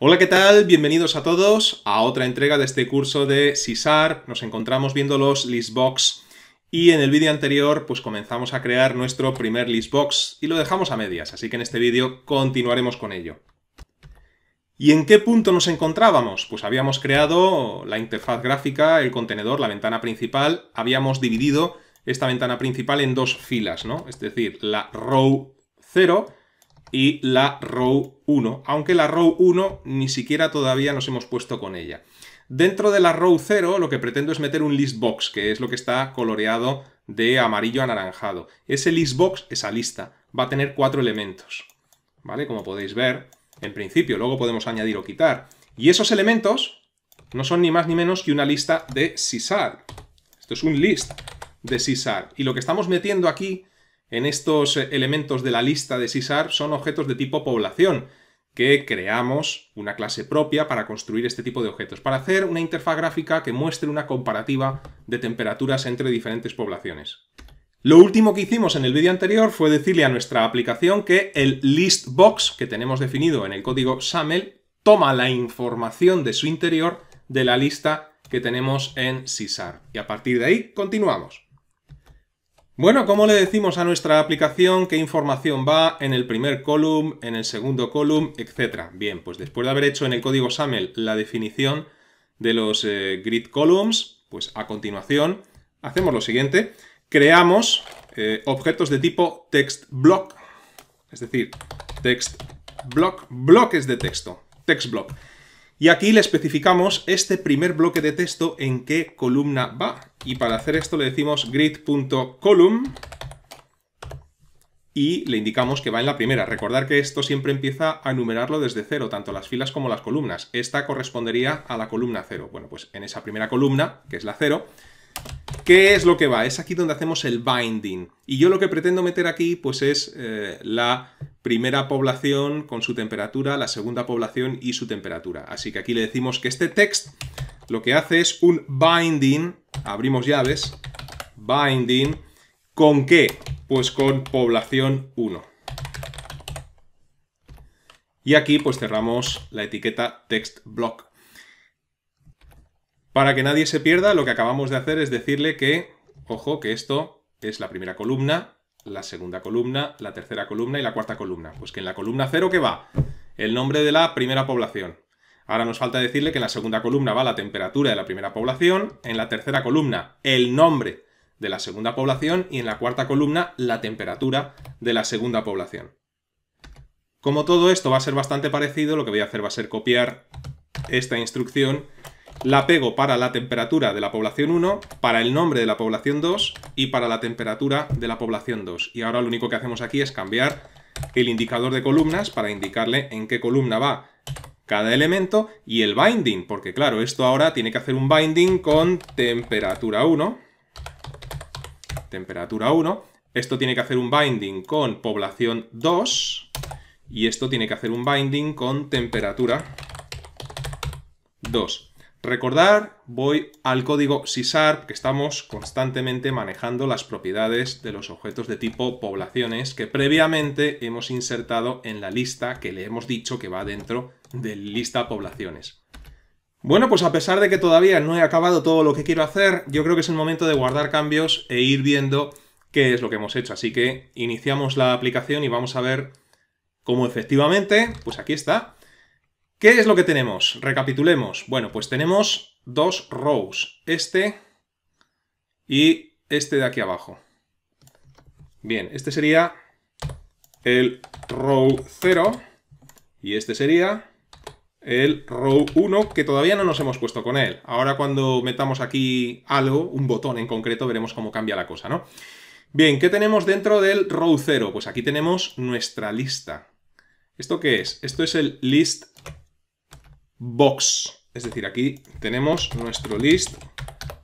Hola, ¿qué tal? Bienvenidos a todos a otra entrega de este curso de CISAR. Nos encontramos viendo los listbox y en el vídeo anterior pues comenzamos a crear nuestro primer listbox y lo dejamos a medias, así que en este vídeo continuaremos con ello. ¿Y en qué punto nos encontrábamos? Pues habíamos creado la interfaz gráfica, el contenedor, la ventana principal, habíamos dividido esta ventana principal en dos filas, ¿no? Es decir, la row 0 y la row 1, aunque la row 1 ni siquiera todavía nos hemos puesto con ella. Dentro de la row 0 lo que pretendo es meter un list box, que es lo que está coloreado de amarillo anaranjado. Ese list box, esa lista, va a tener cuatro elementos, ¿vale? Como podéis ver, en principio, luego podemos añadir o quitar. Y esos elementos no son ni más ni menos que una lista de CISAR. Esto es un list de CISAR. Y lo que estamos metiendo aquí en estos eh, elementos de la lista de CISAR son objetos de tipo población, que creamos una clase propia para construir este tipo de objetos, para hacer una interfaz gráfica que muestre una comparativa de temperaturas entre diferentes poblaciones. Lo último que hicimos en el vídeo anterior fue decirle a nuestra aplicación que el listbox que tenemos definido en el código SAML toma la información de su interior de la lista que tenemos en CISAR. Y a partir de ahí continuamos. Bueno, ¿cómo le decimos a nuestra aplicación qué información va en el primer column, en el segundo column, etcétera? Bien, pues después de haber hecho en el código SAML la definición de los eh, grid columns, pues a continuación hacemos lo siguiente. Creamos eh, objetos de tipo text block, es decir, text block, bloques de texto, text block. Y aquí le especificamos este primer bloque de texto en qué columna va. Y para hacer esto le decimos grid.column y le indicamos que va en la primera. Recordar que esto siempre empieza a enumerarlo desde cero, tanto las filas como las columnas. Esta correspondería a la columna cero. Bueno, pues en esa primera columna, que es la cero, ¿qué es lo que va? Es aquí donde hacemos el binding. Y yo lo que pretendo meter aquí, pues es eh, la primera población con su temperatura, la segunda población y su temperatura. Así que aquí le decimos que este text lo que hace es un binding, abrimos llaves, binding, ¿con qué? Pues con población 1. Y aquí pues cerramos la etiqueta text block. Para que nadie se pierda, lo que acabamos de hacer es decirle que, ojo, que esto es la primera columna, la segunda columna, la tercera columna y la cuarta columna. Pues que en la columna 0, ¿qué va? El nombre de la primera población. Ahora nos falta decirle que en la segunda columna va la temperatura de la primera población, en la tercera columna el nombre de la segunda población y en la cuarta columna la temperatura de la segunda población. Como todo esto va a ser bastante parecido, lo que voy a hacer va a ser copiar esta instrucción, la pego para la temperatura de la población 1, para el nombre de la población 2 y para la temperatura de la población 2. Y ahora lo único que hacemos aquí es cambiar el indicador de columnas para indicarle en qué columna va cada elemento y el binding, porque claro, esto ahora tiene que hacer un binding con temperatura 1, temperatura 1, esto tiene que hacer un binding con población 2 y esto tiene que hacer un binding con temperatura 2 recordar, voy al código SysArp, que estamos constantemente manejando las propiedades de los objetos de tipo poblaciones que previamente hemos insertado en la lista que le hemos dicho que va dentro de lista poblaciones. Bueno, pues a pesar de que todavía no he acabado todo lo que quiero hacer, yo creo que es el momento de guardar cambios e ir viendo qué es lo que hemos hecho. Así que iniciamos la aplicación y vamos a ver cómo efectivamente, pues aquí está, ¿Qué es lo que tenemos? Recapitulemos. Bueno, pues tenemos dos rows. Este y este de aquí abajo. Bien, este sería el row 0 y este sería el row 1 que todavía no nos hemos puesto con él. Ahora cuando metamos aquí algo, un botón en concreto, veremos cómo cambia la cosa, ¿no? Bien, ¿qué tenemos dentro del row 0? Pues aquí tenemos nuestra lista. ¿Esto qué es? Esto es el list box. Es decir, aquí tenemos nuestro list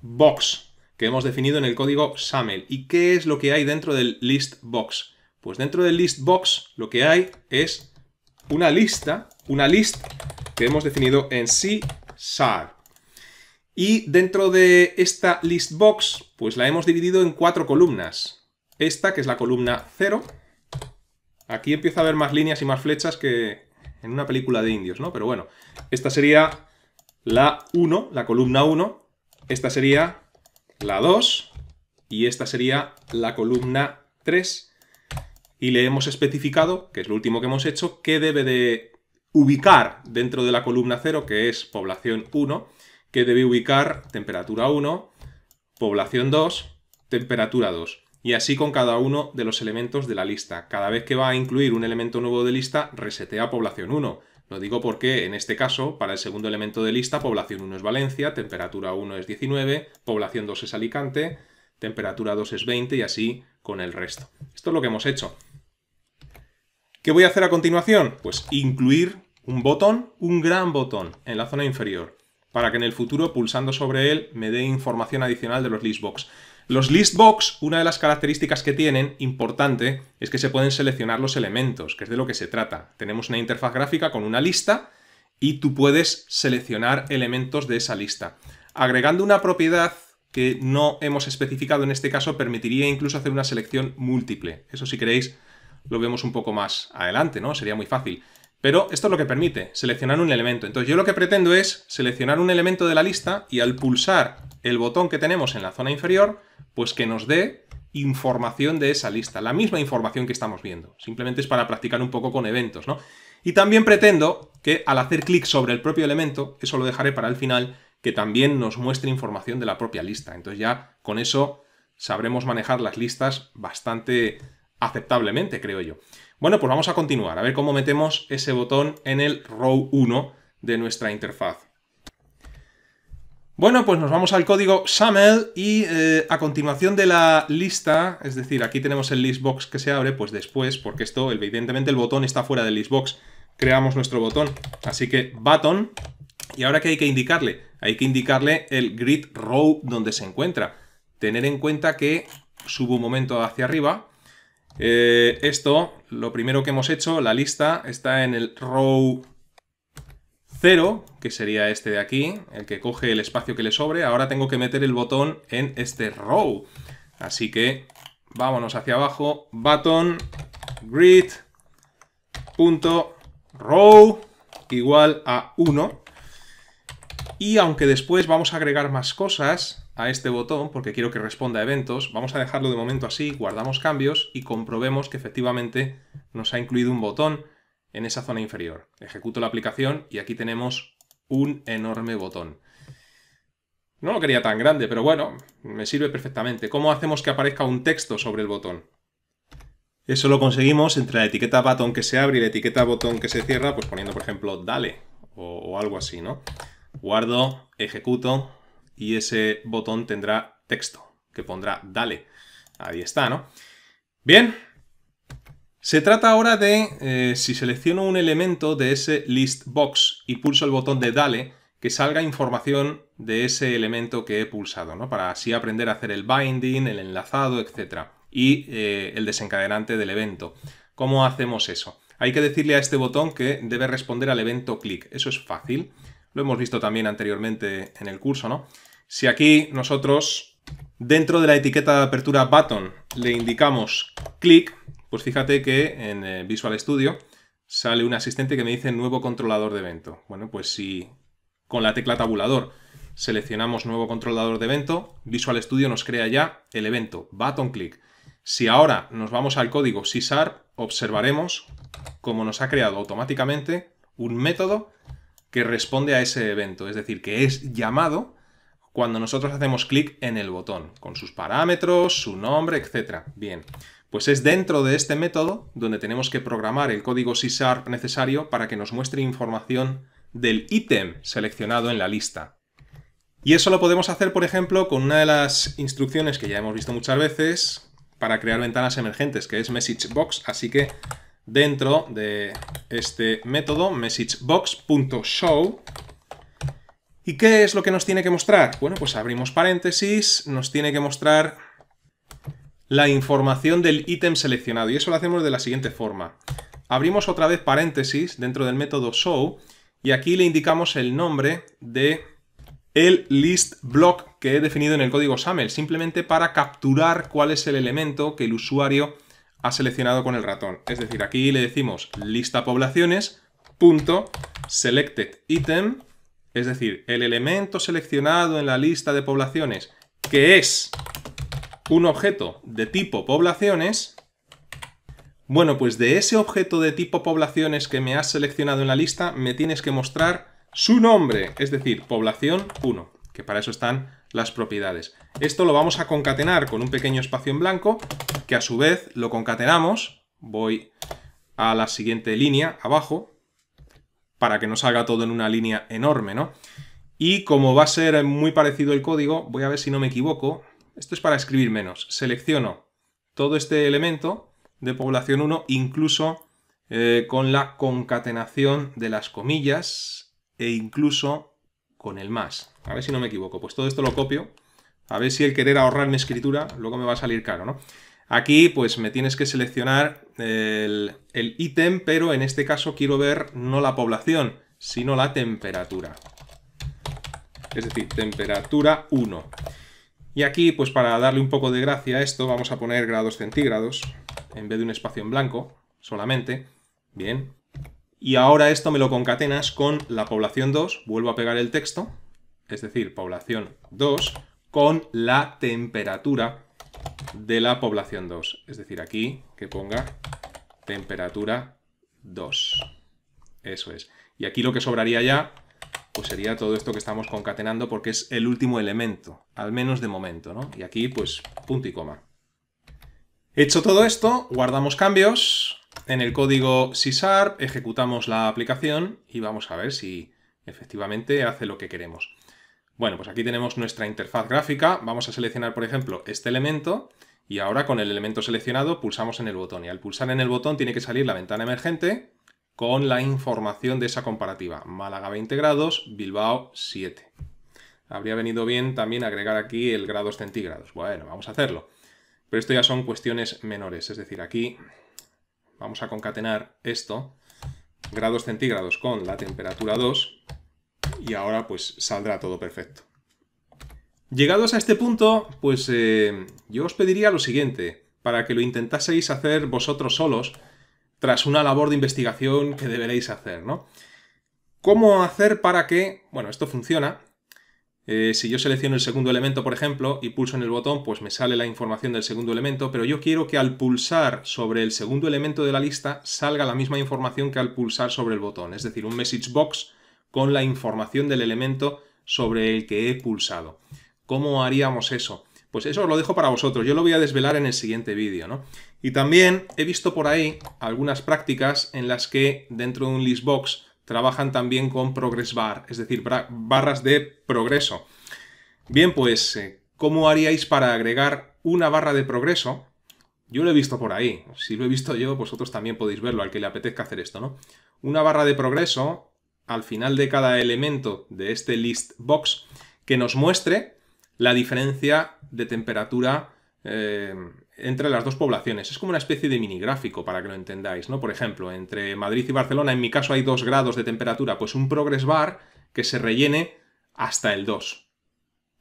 box que hemos definido en el código SAML. ¿Y qué es lo que hay dentro del list box? Pues dentro del list box lo que hay es una lista, una list que hemos definido en C SAR. Y dentro de esta list box, pues la hemos dividido en cuatro columnas. Esta, que es la columna 0. Aquí empieza a haber más líneas y más flechas que en una película de indios, ¿no? Pero bueno, esta sería la 1, la columna 1. Esta sería la 2. Y esta sería la columna 3. Y le hemos especificado, que es lo último que hemos hecho, que debe de ubicar dentro de la columna 0, que es población 1, que debe ubicar temperatura 1, población 2, temperatura 2. Y así con cada uno de los elementos de la lista. Cada vez que va a incluir un elemento nuevo de lista, resetea población 1 lo digo porque, en este caso, para el segundo elemento de lista, población 1 es Valencia, temperatura 1 es 19, población 2 es Alicante, temperatura 2 es 20 y así con el resto. Esto es lo que hemos hecho. ¿Qué voy a hacer a continuación? Pues incluir un botón, un gran botón, en la zona inferior, para que en el futuro, pulsando sobre él, me dé información adicional de los listbox. Los listbox, una de las características que tienen, importante, es que se pueden seleccionar los elementos, que es de lo que se trata. Tenemos una interfaz gráfica con una lista y tú puedes seleccionar elementos de esa lista. Agregando una propiedad que no hemos especificado en este caso, permitiría incluso hacer una selección múltiple. Eso si queréis lo vemos un poco más adelante, ¿no? Sería muy fácil. Pero esto es lo que permite, seleccionar un elemento. Entonces yo lo que pretendo es seleccionar un elemento de la lista y al pulsar el botón que tenemos en la zona inferior, pues que nos dé información de esa lista, la misma información que estamos viendo. Simplemente es para practicar un poco con eventos, ¿no? Y también pretendo que al hacer clic sobre el propio elemento, eso lo dejaré para el final, que también nos muestre información de la propia lista. Entonces ya con eso sabremos manejar las listas bastante aceptablemente, creo yo. Bueno, pues vamos a continuar, a ver cómo metemos ese botón en el row 1 de nuestra interfaz. Bueno, pues nos vamos al código SAML y eh, a continuación de la lista, es decir, aquí tenemos el listbox que se abre, pues después, porque esto, evidentemente el botón está fuera del listbox, creamos nuestro botón, así que button, y ahora que hay que indicarle, hay que indicarle el grid row donde se encuentra. Tener en cuenta que subo un momento hacia arriba, eh, esto, lo primero que hemos hecho, la lista, está en el row 0, que sería este de aquí, el que coge el espacio que le sobre. Ahora tengo que meter el botón en este row. Así que vámonos hacia abajo, button, grid, punto, row, igual a 1. Y aunque después vamos a agregar más cosas, a este botón porque quiero que responda a eventos. Vamos a dejarlo de momento así, guardamos cambios y comprobemos que efectivamente nos ha incluido un botón en esa zona inferior. Ejecuto la aplicación y aquí tenemos un enorme botón. No lo quería tan grande, pero bueno, me sirve perfectamente. ¿Cómo hacemos que aparezca un texto sobre el botón? Eso lo conseguimos entre la etiqueta botón que se abre y la etiqueta botón que se cierra, pues poniendo, por ejemplo, dale o, o algo así, ¿no? Guardo, ejecuto, y ese botón tendrá texto que pondrá dale. Ahí está, ¿no? Bien. Se trata ahora de, eh, si selecciono un elemento de ese list box y pulso el botón de dale, que salga información de ese elemento que he pulsado, ¿no? Para así aprender a hacer el binding, el enlazado, etc. Y eh, el desencadenante del evento. ¿Cómo hacemos eso? Hay que decirle a este botón que debe responder al evento click. Eso es fácil lo hemos visto también anteriormente en el curso, ¿no? Si aquí nosotros, dentro de la etiqueta de apertura button, le indicamos click, pues fíjate que en eh, Visual Studio sale un asistente que me dice nuevo controlador de evento. Bueno, pues si con la tecla tabulador seleccionamos nuevo controlador de evento, Visual Studio nos crea ya el evento, button click. Si ahora nos vamos al código C# observaremos cómo nos ha creado automáticamente un método que responde a ese evento, es decir, que es llamado cuando nosotros hacemos clic en el botón, con sus parámetros, su nombre, etc. Bien, pues es dentro de este método donde tenemos que programar el código C necesario para que nos muestre información del ítem seleccionado en la lista. Y eso lo podemos hacer, por ejemplo, con una de las instrucciones que ya hemos visto muchas veces para crear ventanas emergentes, que es MessageBox, así que dentro de este método messageBox.show. ¿Y qué es lo que nos tiene que mostrar? Bueno, pues abrimos paréntesis, nos tiene que mostrar la información del ítem seleccionado y eso lo hacemos de la siguiente forma. Abrimos otra vez paréntesis dentro del método show y aquí le indicamos el nombre de el list block que he definido en el código SAML, simplemente para capturar cuál es el elemento que el usuario ha seleccionado con el ratón. Es decir, aquí le decimos lista poblaciones, selected item, es decir, el elemento seleccionado en la lista de poblaciones que es un objeto de tipo poblaciones, bueno, pues de ese objeto de tipo poblaciones que me has seleccionado en la lista, me tienes que mostrar su nombre, es decir, población 1, que para eso están las propiedades. Esto lo vamos a concatenar con un pequeño espacio en blanco a su vez lo concatenamos, voy a la siguiente línea, abajo, para que no salga todo en una línea enorme, ¿no? Y como va a ser muy parecido el código, voy a ver si no me equivoco, esto es para escribir menos, selecciono todo este elemento de población 1, incluso eh, con la concatenación de las comillas e incluso con el más. A ver si no me equivoco, pues todo esto lo copio, a ver si el querer ahorrar mi escritura luego me va a salir caro, ¿no? Aquí pues me tienes que seleccionar el ítem, pero en este caso quiero ver no la población, sino la temperatura. Es decir, temperatura 1. Y aquí, pues para darle un poco de gracia a esto, vamos a poner grados centígrados en vez de un espacio en blanco solamente. Bien. Y ahora esto me lo concatenas con la población 2, vuelvo a pegar el texto, es decir, población 2, con la temperatura de la población 2. Es decir, aquí que ponga temperatura 2. Eso es. Y aquí lo que sobraría ya, pues sería todo esto que estamos concatenando porque es el último elemento, al menos de momento, ¿no? Y aquí, pues, punto y coma. Hecho todo esto, guardamos cambios en el código C ejecutamos la aplicación y vamos a ver si efectivamente hace lo que queremos. Bueno, pues aquí tenemos nuestra interfaz gráfica. Vamos a seleccionar, por ejemplo, este elemento y ahora con el elemento seleccionado pulsamos en el botón. Y al pulsar en el botón tiene que salir la ventana emergente con la información de esa comparativa. Málaga 20 grados, Bilbao 7. Habría venido bien también agregar aquí el grados centígrados. Bueno, vamos a hacerlo. Pero esto ya son cuestiones menores. Es decir, aquí vamos a concatenar esto, grados centígrados con la temperatura 2 y ahora pues saldrá todo perfecto. Llegados a este punto, pues eh, yo os pediría lo siguiente, para que lo intentaseis hacer vosotros solos, tras una labor de investigación que deberéis hacer, ¿no? ¿Cómo hacer para que... Bueno, esto funciona. Eh, si yo selecciono el segundo elemento, por ejemplo, y pulso en el botón, pues me sale la información del segundo elemento, pero yo quiero que al pulsar sobre el segundo elemento de la lista salga la misma información que al pulsar sobre el botón, es decir, un message box con la información del elemento sobre el que he pulsado. ¿Cómo haríamos eso? Pues eso os lo dejo para vosotros, yo lo voy a desvelar en el siguiente vídeo, Y también he visto por ahí algunas prácticas en las que dentro de un listbox trabajan también con progress bar, es decir, barras de progreso. Bien, pues, eh, ¿cómo haríais para agregar una barra de progreso? Yo lo he visto por ahí. Si lo he visto yo, vosotros también podéis verlo, al que le apetezca hacer esto, ¿no? Una barra de progreso al final de cada elemento de este list box que nos muestre la diferencia de temperatura eh, entre las dos poblaciones. Es como una especie de mini gráfico para que lo entendáis, ¿no? Por ejemplo, entre Madrid y Barcelona, en mi caso hay dos grados de temperatura, pues un progress bar que se rellene hasta el 2.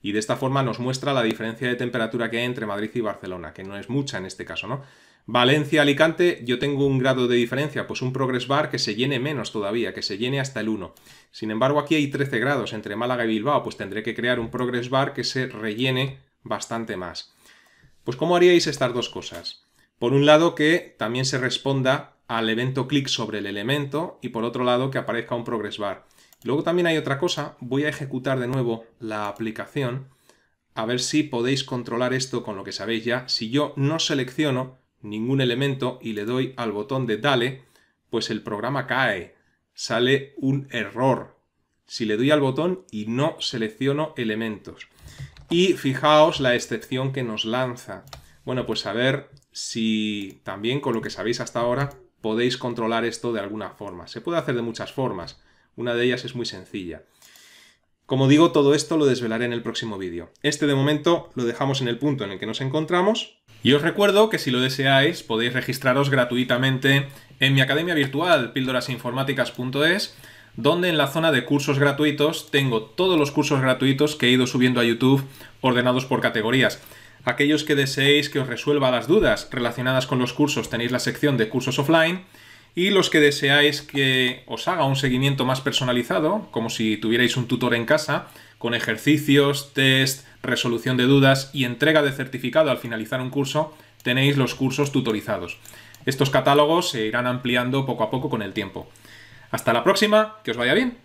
Y de esta forma nos muestra la diferencia de temperatura que hay entre Madrid y Barcelona, que no es mucha en este caso, ¿no? Valencia-Alicante, yo tengo un grado de diferencia, pues un progress bar que se llene menos todavía, que se llene hasta el 1. Sin embargo, aquí hay 13 grados entre Málaga y Bilbao, pues tendré que crear un progress bar que se rellene bastante más. Pues ¿cómo haríais estas dos cosas? Por un lado, que también se responda al evento clic sobre el elemento y por otro lado, que aparezca un progress bar. Luego también hay otra cosa, voy a ejecutar de nuevo la aplicación a ver si podéis controlar esto con lo que sabéis ya. Si yo no selecciono, ningún elemento y le doy al botón de Dale, pues el programa cae, sale un error. Si le doy al botón y no selecciono elementos. Y fijaos la excepción que nos lanza. Bueno, pues a ver si también con lo que sabéis hasta ahora podéis controlar esto de alguna forma. Se puede hacer de muchas formas. Una de ellas es muy sencilla. Como digo, todo esto lo desvelaré en el próximo vídeo. Este de momento lo dejamos en el punto en el que nos encontramos y os recuerdo que si lo deseáis podéis registraros gratuitamente en mi academia virtual píldorasinformáticas.es, donde en la zona de cursos gratuitos tengo todos los cursos gratuitos que he ido subiendo a YouTube ordenados por categorías. Aquellos que deseéis que os resuelva las dudas relacionadas con los cursos tenéis la sección de cursos offline y los que deseáis que os haga un seguimiento más personalizado, como si tuvierais un tutor en casa, con ejercicios, test, resolución de dudas y entrega de certificado al finalizar un curso, tenéis los cursos tutorizados. Estos catálogos se irán ampliando poco a poco con el tiempo. Hasta la próxima, que os vaya bien.